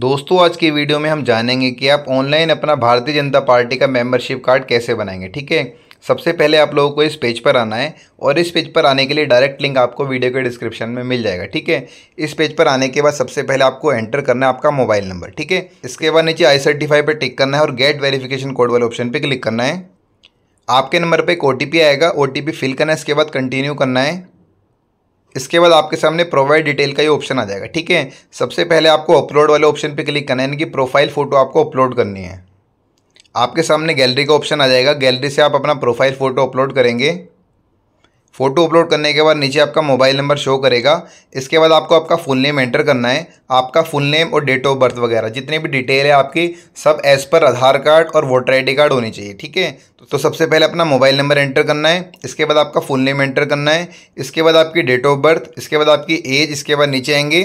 दोस्तों आज की वीडियो में हम जानेंगे कि आप ऑनलाइन अपना भारतीय जनता पार्टी का मेंबरशिप कार्ड कैसे बनाएंगे ठीक है सबसे पहले आप लोगों को इस पेज पर आना है और इस पेज पर आने के लिए डायरेक्ट लिंक आपको वीडियो के डिस्क्रिप्शन में मिल जाएगा ठीक है इस पेज पर आने के बाद सबसे पहले आपको एंटर करना है आपका मोबाइल नंबर ठीक है इसके बाद नीचे आई सर्टिफाई पर टिक करना है और गेट वेरीफिकेशन कोड वाले ऑप्शन पर क्लिक करना है आपके नंबर पर एक ओ आएगा ओ फिल करना है इसके बाद कंटिन्यू करना है इसके बाद आपके सामने प्रोवाइड डिटेल का ये ऑप्शन आ जाएगा ठीक है सबसे पहले आपको अपलोड वाले ऑप्शन पे क्लिक करना है यानी कि प्रोफाइल फ़ोटो आपको अपलोड करनी है आपके सामने गैलरी का ऑप्शन आ जाएगा गैलरी से आप अपना प्रोफाइल फ़ोटो अपलोड करेंगे फ़ोटो अपलोड करने के बाद नीचे आपका मोबाइल नंबर शो करेगा इसके बाद आपको आपका फुल नेम एंटर करना है आपका फुल नेम और डेट ऑफ बर्थ वगैरह जितनी भी डिटेल है आपकी सब एज पर आधार कार्ड और वोटर आई कार्ड होनी चाहिए ठीक है तो, तो सबसे पहले अपना मोबाइल नंबर एंटर करना है इसके बाद आपका फुल नेम एंटर करना है इसके बाद आपकी डेट ऑफ बर्थ इसके बाद आपकी एज इसके बाद नीचे आएंगे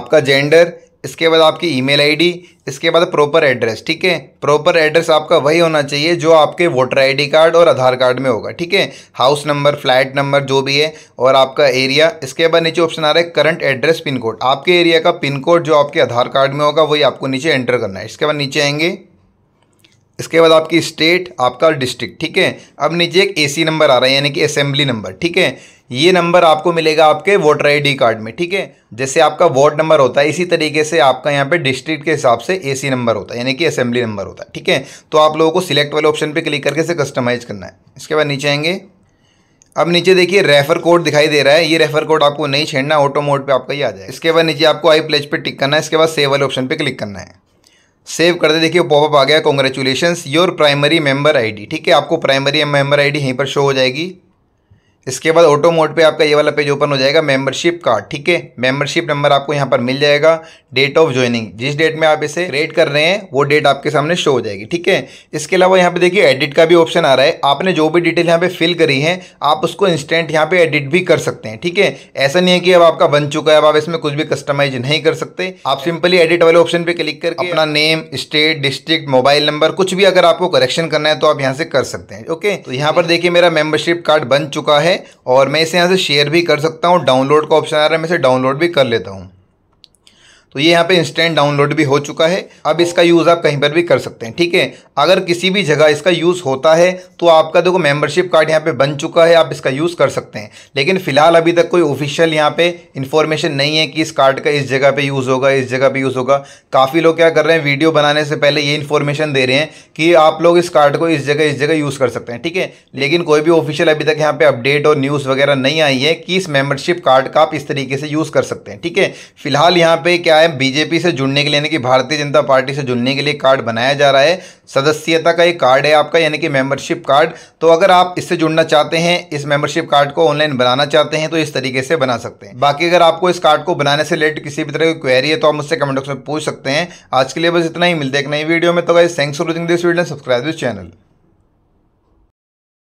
आपका जेंडर इसके बाद आपकी ईमेल आईडी इसके बाद प्रॉपर एड्रेस ठीक है प्रॉपर एड्रेस आपका वही होना चाहिए जो आपके वोटर आईडी कार्ड और आधार कार्ड में होगा ठीक है हाउस नंबर फ्लैट नंबर जो भी है और आपका एरिया इसके बाद नीचे ऑप्शन आ रहा है करंट एड्रेस पिन कोड आपके एरिया का पिन कोड जो आपके आधार कार्ड में होगा वही आपको नीचे एंटर करना है इसके बाद नीचे आएंगे इसके बाद आपकी स्टेट आपका डिस्ट्रिक्ट ठीक है अब नीचे एक एसी नंबर आ रहा है यानी कि असेंबली नंबर ठीक है ये नंबर आपको मिलेगा आपके वोटर आईडी कार्ड में ठीक है जैसे आपका वार्ड नंबर होता है इसी तरीके से आपका यहाँ पे डिस्ट्रिक्ट के हिसाब से एसी नंबर होता है यानी कि असेंबली नंबर होता है ठीक है तो आप लोगों को सिलेक्ट वाले ऑप्शन पर क्लिक करके इसे कस्टमाइज़ करना है इसके बाद नीचे आएंगे अब नीचे देखिए रेफर कोड दिखाई दे रहा है ये रेफर कोड आपको नहीं छेड़ना ऑटो मोड पर आपका ही आ जाए इसके बाद नीचे आपको आई प्लेज पर टिक करना है इसके बाद सेव वाले ऑप्शन पर क्लिक करना है सेव कर दे देखिए पॉपअप आ गया congratulation your primary member ID ठीक है आपको प्राइमरी मेंबर आईडी यहीं पर शो हो जाएगी इसके बाद ऑटो मोड पे आपका ये वाला पेज ओपन हो जाएगा मेंबरशिप कार्ड ठीक है मेंबरशिप नंबर आपको यहाँ पर मिल जाएगा डेट ऑफ ज्वाइनिंग जिस डेट में आप इसे क्रिएट कर रहे हैं वो डेट आपके सामने शो हो जाएगी ठीक है इसके अलावा यहाँ पे देखिए एडिट का भी ऑप्शन आ रहा है आपने जो भी डिटेल यहाँ पे फिल करी है आप उसको इंस्टेंट यहाँ पे एडिट भी कर सकते हैं ठीक है ऐसा नहीं है कि अब आपका बन चुका है अब आप इसमें कुछ भी कस्टमाइज नहीं कर सकते आप सिंपली एडिट वाले ऑप्शन पे क्लिक करके अपना name state district mobile number कुछ भी अगर आपको करेक्शन करना है तो आप यहाँ से कर सकते हैं ओके तो यहाँ पर देखिए मेरा मेंबरशिप कार्ड बन चुका है है और मैं इसे यहाँ से शेयर भी कर सकता हूँ डाउनलोड का ऑप्शन आ रहा है मैं इसे डाउनलोड भी कर लेता हूँ तो ये यहाँ पे इंस्टेंट डाउनलोड भी हो चुका है अब इसका यूज़ आप कहीं पर भी कर सकते हैं ठीक है अगर किसी भी जगह इसका यूज़ होता है तो आपका देखो मेंबरशिप कार्ड यहाँ पे बन चुका है आप इसका यूज़ कर सकते हैं लेकिन फिलहाल अभी तक कोई ऑफिशियल यहाँ पे इन्फॉर्मेशन नहीं है कि इस कार्ड का इस जगह पर यूज़ होगा इस जगह पर यूज़ होगा काफ़ी लोग क्या कर रहे हैं वीडियो बनाने से पहले ये इन्फॉर्मेशन दे रहे हैं कि आप लोग इस कार्ड को इस जगह इस जगह यूज़ कर सकते हैं ठीक है लेकिन कोई भी ऑफिशियल अभी तक यहाँ पर अपडेट और न्यूज़ वगैरह नहीं आई है कि इस मेम्बरशिप कार्ड का आप इस तरीके से यूज़ कर सकते हैं ठीक है फिलहाल यहाँ पर क्या रहा है बीजेपी से जुड़ने के लिए यानी कि भारतीय जनता पार्टी से जुड़ने के लिए कार्ड बनाया जा रहा है सदस्यता का एक कार्ड है आपका यानी कि मेंबरशिप कार्ड तो अगर आप इससे जुड़ना चाहते हैं इस मेंबरशिप कार्ड को ऑनलाइन बनाना चाहते हैं तो इस तरीके से बना सकते हैं बाकी अगर आपको इस कार्ड को बनाने से रिलेटेड किसी भी तरह की क्वेरी है तो आप मुझसे कमेंट बॉक्स में पूछ सकते हैं आज के लिए बस इतना ही मिलते हैं एक नई वीडियो में तो guys thanks for watching this video subscribe this channel